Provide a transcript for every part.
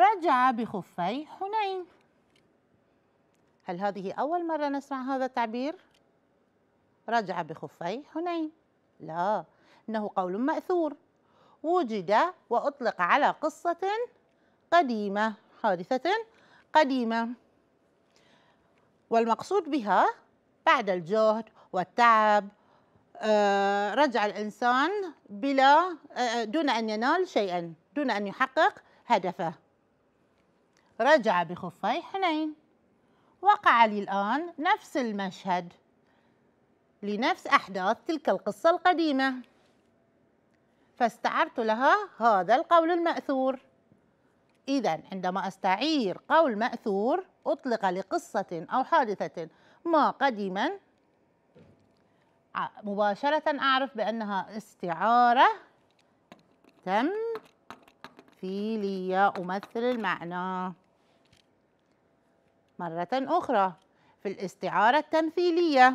رجع بخفي حنين هل هذه أول مرة نسمع هذا التعبير؟ رجع بخفي حنين لا إنه قول مأثور وجد وأطلق على قصة قديمة حادثة قديمة والمقصود بها بعد الجهد والتعب آه، رجع الإنسان بلا آه، آه، دون أن ينال شيئا دون أن يحقق هدفه رجع بخفي حنين وقع لي الآن نفس المشهد لنفس أحداث تلك القصة القديمة فاستعرت لها هذا القول المأثور إذا عندما أستعير قول مأثور أطلق لقصة أو حادثة ما قديما مباشرة أعرف بأنها استعارة تمثيلية أمثل المعنى مرة أخرى في الاستعارة التمثيلية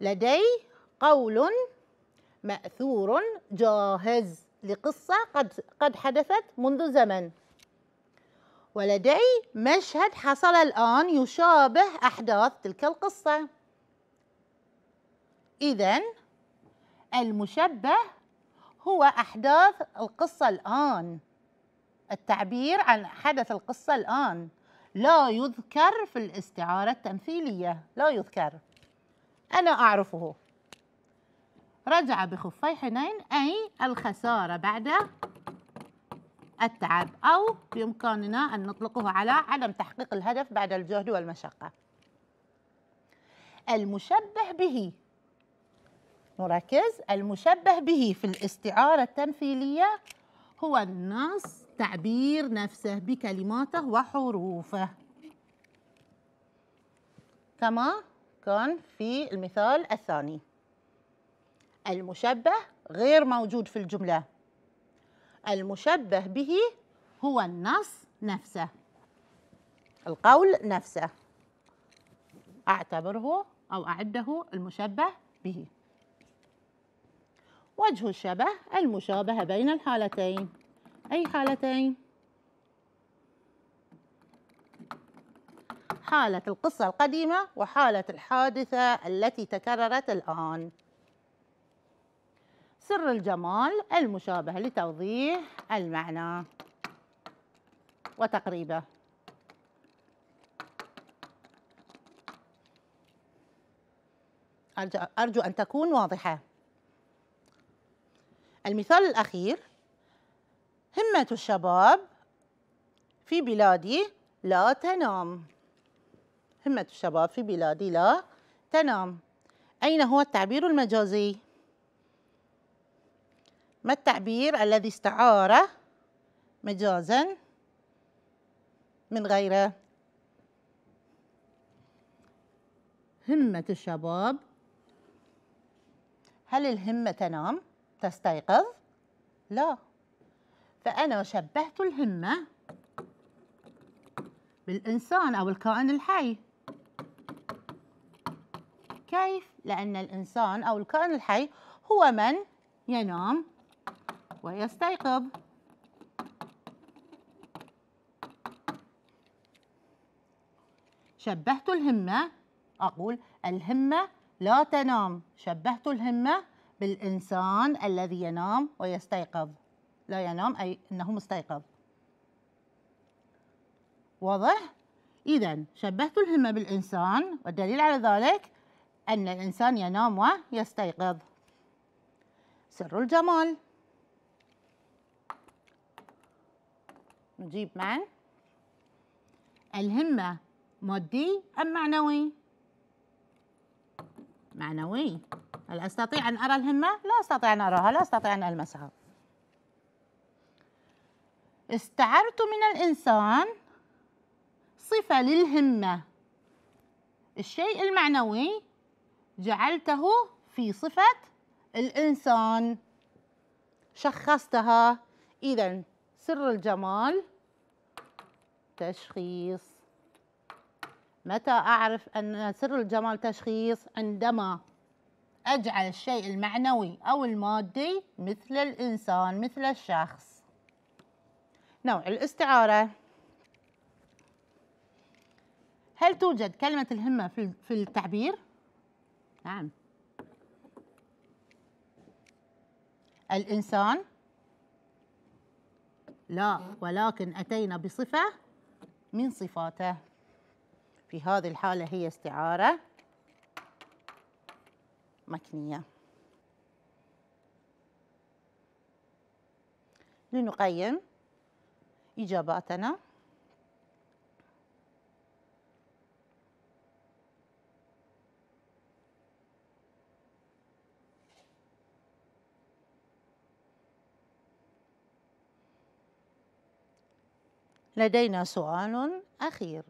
لدي قول مأثور جاهز لقصة قد قد حدثت منذ زمن ولدي مشهد حصل الآن يشابه أحداث تلك القصة إذا المشبه هو أحداث القصة الآن التعبير عن حدث القصة الآن لا يذكر في الاستعارة التمثيلية لا يذكر أنا أعرفه رجع بخفي حنين أي الخسارة بعد التعب أو بإمكاننا أن نطلقه على عدم تحقيق الهدف بعد الجهد والمشقة المشبه به نركز المشبه به في الاستعارة التمثيلية هو النص التعبير نفسه بكلماته وحروفه كما كان في المثال الثاني المشبه غير موجود في الجملة المشبه به هو النص نفسه القول نفسه أعتبره أو أعده المشبه به وجه الشبه المشابهة بين الحالتين أي حالتين حالة القصة القديمة وحالة الحادثة التي تكررت الآن سر الجمال المشابه لتوضيح المعنى وتقريبه أرجو أن تكون واضحة المثال الأخير همة الشباب في بلادي لا تنام همة الشباب في بلادي لا تنام أين هو التعبير المجازي؟ ما التعبير الذي استعاره مجازا من غيره؟ همة الشباب هل الهمة تنام؟ تستيقظ؟ لا فأنا شبهت الهمة بالإنسان أو الكائن الحي كيف؟ لأن الإنسان أو الكائن الحي هو من ينام ويستيقظ شبهت الهمة أقول الهمة لا تنام شبهت الهمة بالإنسان الذي ينام ويستيقظ لا ينام أي أنه مستيقظ واضح؟ إذا شبهت الهمة بالإنسان والدليل على ذلك أن الإنسان ينام ويستيقظ سر الجمال نجيب معا الهمة مادي أم معنوي؟ معنوي هل أستطيع أن أرى الهمة؟ لا أستطيع أن أراها لا أستطيع أن ألمسها استعرت من الإنسان صفة للهمة الشيء المعنوي جعلته في صفة الإنسان شخصتها إذا سر الجمال تشخيص متى أعرف أن سر الجمال تشخيص عندما أجعل الشيء المعنوي أو المادي مثل الإنسان مثل الشخص نوع الاستعارة هل توجد كلمة الهمة في التعبير؟ نعم الإنسان لا ولكن أتينا بصفة من صفاته في هذه الحالة هي استعارة مكنية لنقيم إجاباتنا لدينا سؤال أخير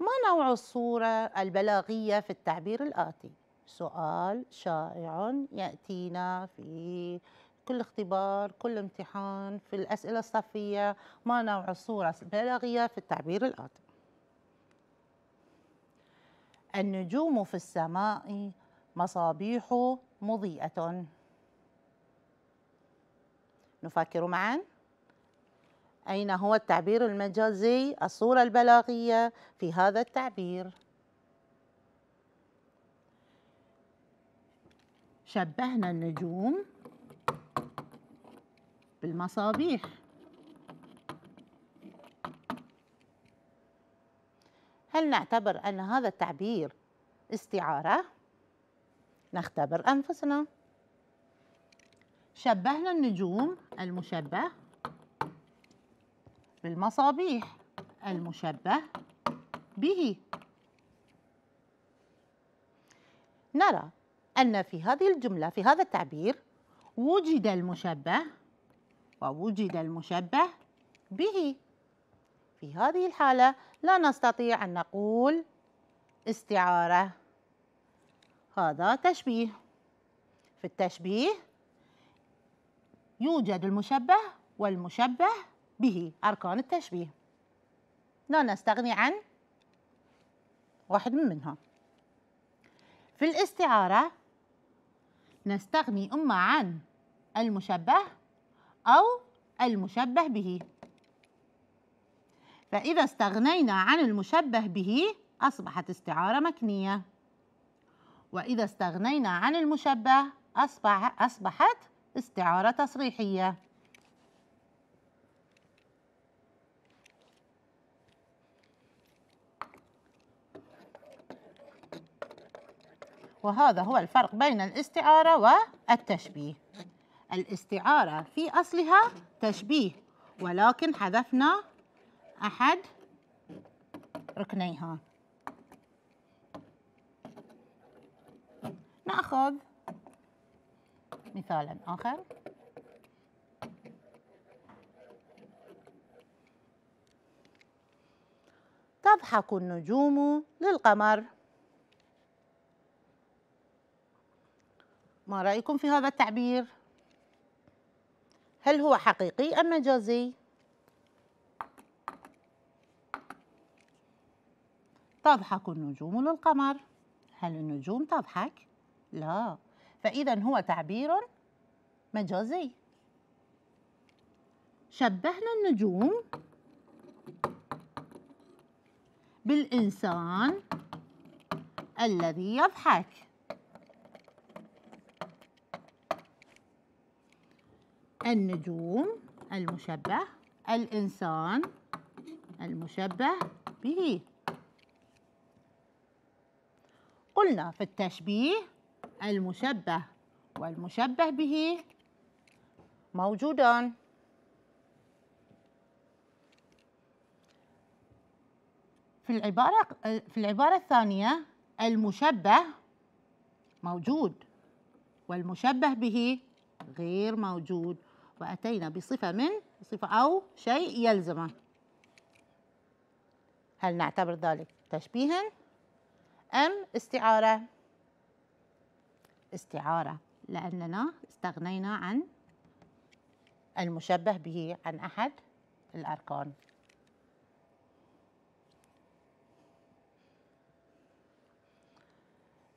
ما نوع الصورة البلاغية في التعبير الآتي؟ سؤال شائع يأتينا في كل اختبار كل امتحان في الأسئلة الصفية ما نوع الصورة البلاغية في التعبير الآتي النجوم في السماء مصابيح مضيئة نفكر معا أين هو التعبير المجازي الصورة البلاغية في هذا التعبير شبهنا النجوم بالمصابيح هل نعتبر أن هذا التعبير استعارة؟ نختبر أنفسنا شبهنا النجوم المشبه بالمصابيح المشبه به نرى أن في هذه الجملة في هذا التعبير وجد المشبه ووجد المشبه به في هذه الحالة لا نستطيع أن نقول استعارة هذا تشبيه في التشبيه يوجد المشبه والمشبه به أركان التشبيه لا نستغني عن واحد منها في الاستعارة نستغني إما عن المشبه أو المشبه به فإذا استغنينا عن المشبه به أصبحت استعارة مكنية وإذا استغنينا عن المشبه أصبح أصبحت استعارة تصريحية وهذا هو الفرق بين الاستعارة والتشبيه الاستعارة في أصلها تشبيه ولكن حذفنا أحد ركنيها نأخذ مثالا آخر تضحك النجوم للقمر ما رأيكم في هذا التعبير؟ هل هو حقيقي أم مجازي؟ تضحك النجوم للقمر هل النجوم تضحك؟ لا فإذا هو تعبير مجازي شبهنا النجوم بالإنسان الذي يضحك النجوم المشبه الإنسان المشبه به قلنا في التشبيه المشبه والمشبه به موجودان في العبارة في العبارة الثانية المشبه موجود والمشبه به غير موجود وأتينا بصفة من صفة أو شيء يلزمه هل نعتبر ذلك تشبيها أم استعارة استعارة لأننا استغنينا عن المشبه به عن أحد الأركان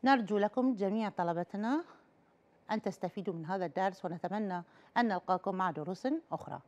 نرجو لكم جميع طلبتنا أن تستفيدوا من هذا الدرس ونتمنى أن نلقاكم مع دروس أخرى